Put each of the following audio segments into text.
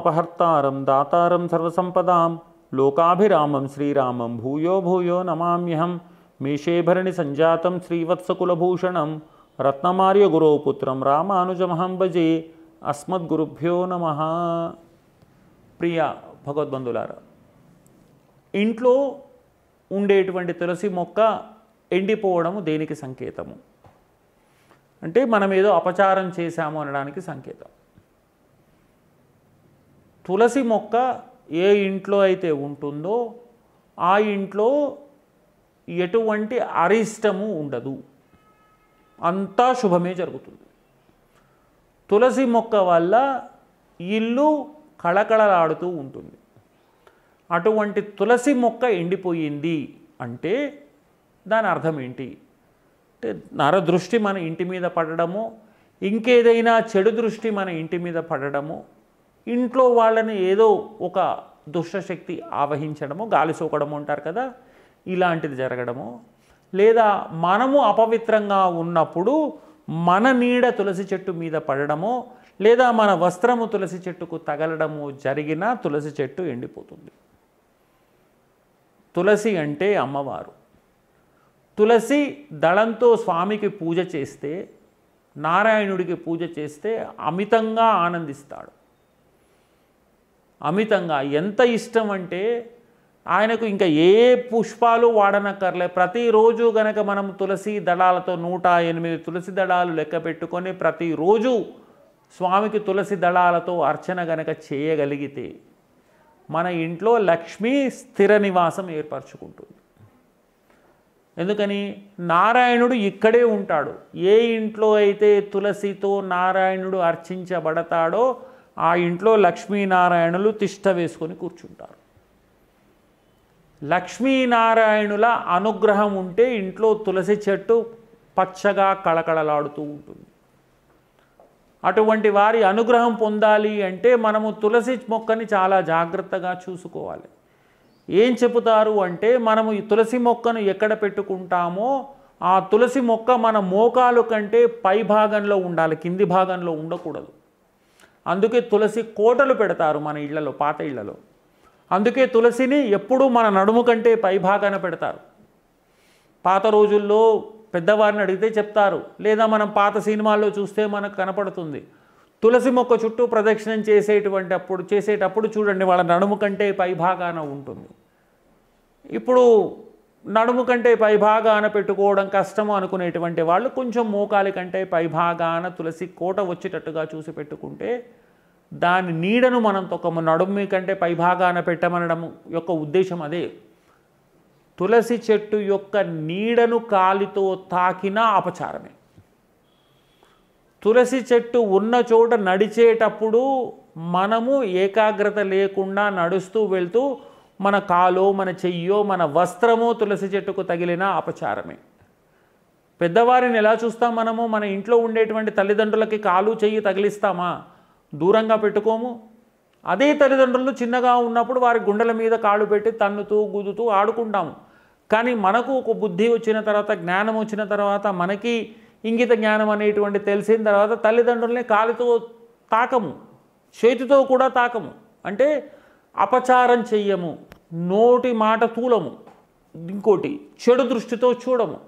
అపహర్తారం దాతారం సర్వసంపదాం లోకాభిరామం శ్రీరామం భూయో భూయో నమామ్యహం మేషేభరణి సంజాతం శ్రీవత్సకులభూషణం రత్నమార్య గురోపుత్రం రామానుజమహం భజే అస్మద్గురుభ్యో నమ ప్రియ భగవద్బంధులారా ఇంట్లో ఉండేటువంటి తులసి మొక్క ఎండిపోవడము దేనికి సంకేతము అంటే మనం ఏదో అపచారం చేశాము అనడానికి సంకేతం తులసి మొక్క ఏ ఇంట్లో అయితే ఉంటుందో ఆ ఇంట్లో ఎటువంటి అరిష్టము ఉండదు అంతా శుభమే జరుగుతుంది తులసి మొక్క వల్ల ఇల్లు కళకళలాడుతూ ఉంటుంది అటువంటి తులసి మొక్క ఎండిపోయింది అంటే దాని అర్థం ఏంటి అంటే నరదృష్టి మన ఇంటి మీద పడడము ఇంకేదైనా చెడు దృష్టి మన ఇంటి మీద పడడము ఇంట్లో వాళ్ళని ఏదో ఒక దుష్టశక్తి ఆవహించడము గాలి సోకడము అంటారు కదా ఇలాంటిది జరగడము లేదా మనము అపవిత్రంగా ఉన్నప్పుడు మన నీడ తులసి చెట్టు మీద పడడము లేదా మన వస్త్రము తులసి చెట్టుకు తగలడము జరిగినా తులసి చెట్టు ఎండిపోతుంది తులసి అంటే అమ్మవారు తులసి దళంతో స్వామికి పూజ చేస్తే నారాయణుడికి పూజ చేస్తే అమితంగా ఆనందిస్తాడు అమితంగా ఎంత ఇష్టం అంటే ఆయనకు ఇంకా ఏ పుష్పాలు వాడనక్కర్లే ప్రతిరోజు గనక మనం తులసి దళాలతో నూట ఎనిమిది తులసి దళాలు లెక్క పెట్టుకొని ప్రతిరోజు స్వామికి తులసి దళాలతో అర్చన గనక చేయగలిగితే మన ఇంట్లో లక్ష్మీ స్థిర నివాసం ఏర్పరచుకుంటుంది ఎందుకని నారాయణుడు ఇక్కడే ఉంటాడు ఏ ఇంట్లో అయితే తులసితో నారాయణుడు అర్చించబడతాడో ఆ ఇంట్లో లక్ష్మీనారాయణులు తిష్ట వేసుకొని కూర్చుంటారు లక్ష్మీనారాయణుల అనుగ్రహం ఉంటే ఇంట్లో తులసి చెట్టు పచ్చగా కళకళలాడుతూ ఉంటుంది అటువంటి వారి అనుగ్రహం పొందాలి అంటే మనము తులసి మొక్కని చాలా జాగ్రత్తగా చూసుకోవాలి ఏం చెబుతారు అంటే మనము ఈ తులసి మొక్కను ఎక్కడ పెట్టుకుంటామో ఆ తులసి మొక్క మన మోకాలు కంటే పై భాగంలో ఉండాలి కింది భాగంలో ఉండకూడదు అందుకే తులసి కోటలు పెడతారు మన ఇళ్లలో పాత ఇళ్లలో అందుకే తులసిని ఎప్పుడూ మన నడుము కంటే పైభాగాన పెడతారు పాత రోజుల్లో పెద్దవారిని అడిగితే చెప్తారు లేదా మనం పాత సినిమాల్లో చూస్తే మనకు కనపడుతుంది తులసి మొక్క చుట్టూ ప్రదక్షిణం చేసేటువంటి అప్పుడు చేసేటప్పుడు చూడండి వాళ్ళ నడుము కంటే పైభాగాన ఉంటుంది ఇప్పుడు నడుము కంటే పైభాగాన పెట్టుకోవడం కష్టము అనుకునేటువంటి వాళ్ళు కొంచెం మోకాలి కంటే పైభాగాన తులసి కోట వచ్చేటట్టుగా చూసి పెట్టుకుంటే దాని నీడను మనం తొక్కము నడుము కంటే పైభాగాన పెట్టమనడం యొక్క ఉద్దేశం అదే తులసి చెట్టు యొక్క నీడను కాలితో తాకినా అపచారమే తులసి చెట్టు ఉన్న చోట నడిచేటప్పుడు మనము ఏకాగ్రత లేకుండా నడుస్తూ వెళ్తూ మన కాలో మన చెయ్యో మన వస్త్రమో తులసి చెట్టుకు తగిలిన అపచారమే పెద్దవారిని ఎలా చూస్తాం మనము మన ఇంట్లో ఉండేటువంటి తల్లిదండ్రులకి కాలు చెయ్యి తగిలిస్తామా దూరంగా పెట్టుకోము అదే తల్లిదండ్రులు చిన్నగా ఉన్నప్పుడు వారి గుండెల మీద కాళ్ళు పెట్టి తన్నుతూ గుదుతూ ఆడుకుంటాము కానీ మనకు ఒక బుద్ధి వచ్చిన తర్వాత జ్ఞానం వచ్చిన తర్వాత మనకి ఇంగిత జ్ఞానం అనేటువంటి తెలిసిన తర్వాత తల్లిదండ్రుల్ని కాలుతో తాకము చేతితో కూడా తాకము అంటే అపచారం చెయ్యము నోటి మాట తూలము ఇంకోటి చెడు దృష్టితో చూడము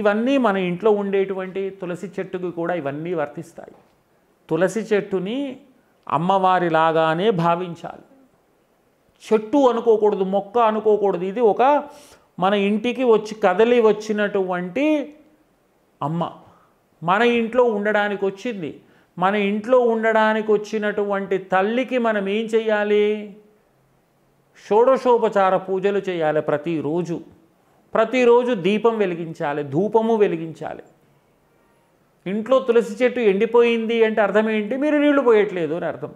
ఇవన్నీ మన ఇంట్లో ఉండేటువంటి తులసి చెట్టుకు కూడా ఇవన్నీ వర్తిస్తాయి తులసి చెట్టుని అమ్మవారిలాగానే భావించాలి చెట్టు అనుకోకూడదు మొక్క అనుకోకూడదు ఇది ఒక మన ఇంటికి వచ్చి కదలి వచ్చినటువంటి అమ్మ మన ఇంట్లో ఉండడానికి వచ్చింది మన ఇంట్లో ఉండడానికి వచ్చినటువంటి తల్లికి మనం ఏం చెయ్యాలి షోడశోపచార పూజలు చేయాలి ప్రతిరోజు ప్రతిరోజు దీపం వెలిగించాలి ధూపము వెలిగించాలి ఇంట్లో తులసి చెట్టు ఎండిపోయింది అంటే అర్థం ఏంటి మీరు నీళ్లు పోయట్లేదు అని అర్థం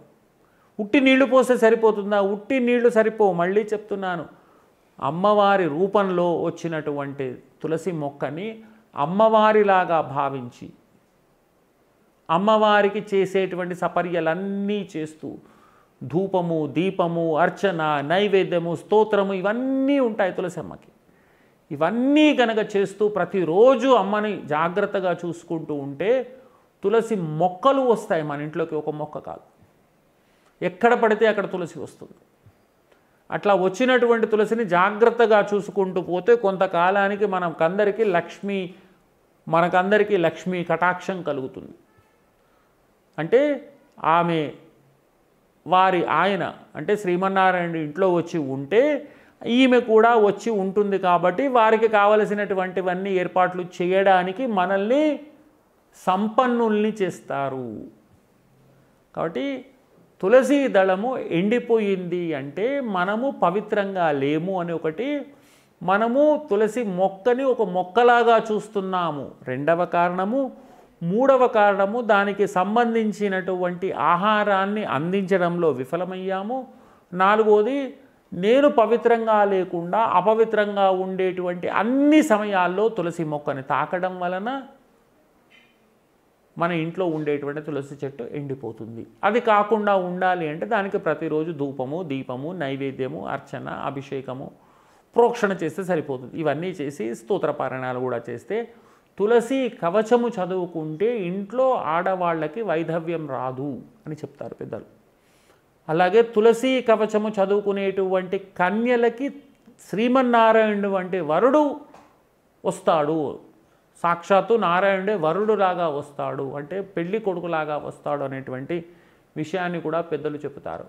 ఉట్టి నీళ్లు పోస్తే సరిపోతుందా ఉట్టి నీళ్లు సరిపో మళ్ళీ చెప్తున్నాను అమ్మవారి రూపంలో వచ్చినటువంటి తులసి మొక్కని అమ్మవారిలాగా భావించి అమ్మవారికి చేసేటువంటి సపర్యలన్నీ చేస్తూ ధూపము దీపము అర్చన నైవేద్యము స్తోత్రము ఇవన్నీ ఉంటాయి తులసి అమ్మకి ఇవన్నీ కనుక చేస్తూ ప్రతిరోజు అమ్మని జాగ్రత్తగా చూసుకుంటూ ఉంటే తులసి మొక్కలు వస్తాయి మన ఇంట్లోకి ఒక మొక్క కాదు ఎక్కడ పడితే అక్కడ తులసి వస్తుంది అట్లా వచ్చినటువంటి తులసిని జాగ్రత్తగా చూసుకుంటూ పోతే కొంతకాలానికి మనకందరికీ లక్ష్మి మనకందరికీ లక్ష్మీ కటాక్షం కలుగుతుంది అంటే ఆమె వారి ఆయన అంటే శ్రీమన్నారాయణ ఇంట్లో వచ్చి ఉంటే ఈమె కూడా వచ్చి ఉంటుంది కాబట్టి వారికి కావలసినటువంటివన్నీ ఏర్పాట్లు చేయడానికి మనల్ని సంపన్నుల్ని చేస్తారు కాబట్టి తులసి దళము ఎండిపోయింది అంటే మనము పవిత్రంగా లేము అని ఒకటి మనము తులసి మొక్కని ఒక మొక్కలాగా చూస్తున్నాము రెండవ కారణము మూడవ కారణము దానికి సంబంధించినటువంటి ఆహారాన్ని అందించడంలో విఫలమయ్యాము నాలుగోది నేను పవిత్రంగా లేకుండా అపవిత్రంగా ఉండేటువంటి అన్ని సమయాల్లో తులసి మొక్కని తాకడం వలన మన ఇంట్లో ఉండేటువంటి తులసి చెట్టు ఎండిపోతుంది అది కాకుండా ఉండాలి అంటే దానికి ప్రతిరోజు ధూపము దీపము నైవేద్యము అర్చన అభిషేకము ప్రోక్షణ చేస్తే సరిపోతుంది ఇవన్నీ చేసి స్తోత్రపారాయణాలు కూడా చేస్తే తులసి కవచము చదువుకుంటే ఇంట్లో ఆడవాళ్ళకి వైధవ్యం రాదు అని చెప్తారు పెద్దలు అలాగే తులసి కవచము చదువుకునేటువంటి కన్యలకి శ్రీమన్నారాయణుడు వంటి వరుడు వస్తాడు సాక్షాత్తు నారాయణుడే వరుడులాగా వస్తాడు అంటే పెళ్లి కొడుకులాగా వస్తాడు అనేటువంటి విషయాన్ని కూడా పెద్దలు చెబుతారు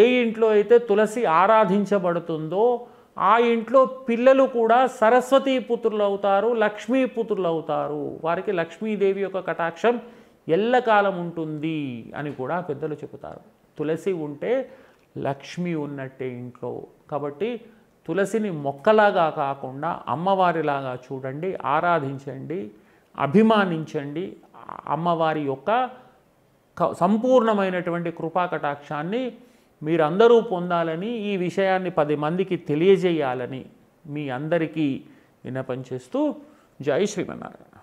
ఏ ఇంట్లో అయితే తులసి ఆరాధించబడుతుందో ఆ ఇంట్లో పిల్లలు కూడా సరస్వతీ పుత్రులు అవుతారు లక్ష్మీ పుత్రులు అవుతారు వారికి లక్ష్మీదేవి యొక్క కటాక్షం ఎల్లకాలం ఉంటుంది అని కూడా పెద్దలు చెబుతారు తులసి ఉంటే లక్ష్మి ఉన్నట్టే ఇంట్లో కాబట్టి తులసిని మొక్కలాగా కాకుండా అమ్మవారిలాగా చూడండి ఆరాధించండి అభిమానించండి అమ్మవారి యొక్క సంపూర్ణమైనటువంటి కృపా కటాక్షాన్ని మీరందరూ పొందాలని ఈ విషయాన్ని పది మందికి తెలియజేయాలని మీ అందరికీ విన్నపం చేస్తూ జై శ్రీమన్నారాయణ